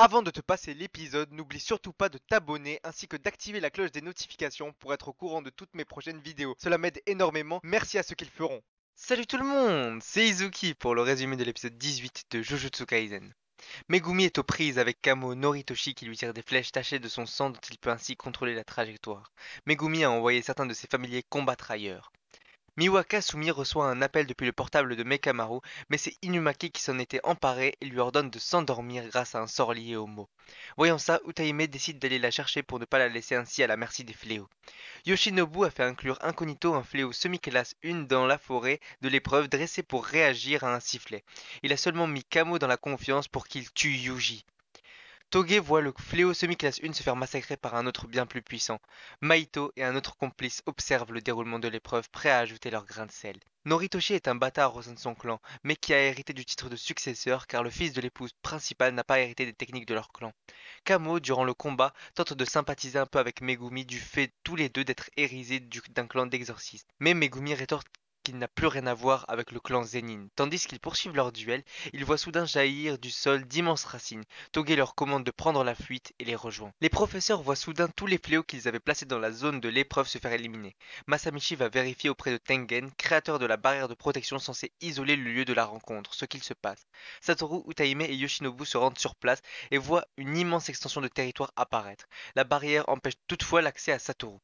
Avant de te passer l'épisode, n'oublie surtout pas de t'abonner ainsi que d'activer la cloche des notifications pour être au courant de toutes mes prochaines vidéos. Cela m'aide énormément, merci à ceux qui le feront. Salut tout le monde, c'est Izuki pour le résumé de l'épisode 18 de Jujutsu Kaisen. Megumi est aux prises avec Kamo Noritoshi qui lui tire des flèches tachées de son sang dont il peut ainsi contrôler la trajectoire. Megumi a envoyé certains de ses familiers combattre ailleurs. Miwaka Sumi reçoit un appel depuis le portable de Mekamaru, mais c'est Inumaki qui s'en était emparé et lui ordonne de s'endormir grâce à un sort lié au mot. Voyant ça, Utaime décide d'aller la chercher pour ne pas la laisser ainsi à la merci des fléaux. Yoshinobu a fait inclure incognito un fléau semi-classe 1 dans la forêt de l'épreuve dressée pour réagir à un sifflet. Il a seulement mis Kamo dans la confiance pour qu'il tue Yuji. Toge voit le fléau semi-classe 1 se faire massacrer par un autre bien plus puissant. Maito et un autre complice observent le déroulement de l'épreuve, prêts à ajouter leur grain de sel. Noritoshi est un bâtard au sein de son clan, mais qui a hérité du titre de successeur car le fils de l'épouse principale n'a pas hérité des techniques de leur clan. Kamo, durant le combat, tente de sympathiser un peu avec Megumi du fait tous les deux d'être hérisés d'un clan d'exorcistes. Mais Megumi rétorque n'a plus rien à voir avec le clan Zenin. Tandis qu'ils poursuivent leur duel, ils voient soudain jaillir du sol d'immenses racines. Togé leur commande de prendre la fuite et les rejoint. Les professeurs voient soudain tous les fléaux qu'ils avaient placés dans la zone de l'épreuve se faire éliminer. Masamichi va vérifier auprès de Tengen, créateur de la barrière de protection censée isoler le lieu de la rencontre, ce qu'il se passe. Satoru Utaime et Yoshinobu se rendent sur place et voient une immense extension de territoire apparaître. La barrière empêche toutefois l'accès à Satoru.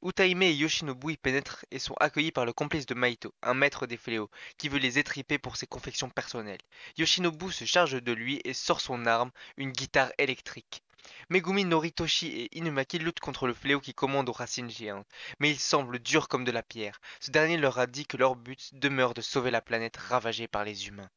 Utaime et Yoshinobu y pénètrent et sont accueillis par le complice de Maito, un maître des fléaux, qui veut les étriper pour ses confections personnelles. Yoshinobu se charge de lui et sort son arme, une guitare électrique. Megumi Noritoshi et Inumaki luttent contre le fléau qui commande aux racines géantes, mais il semblent dur comme de la pierre. Ce dernier leur a dit que leur but demeure de sauver la planète ravagée par les humains.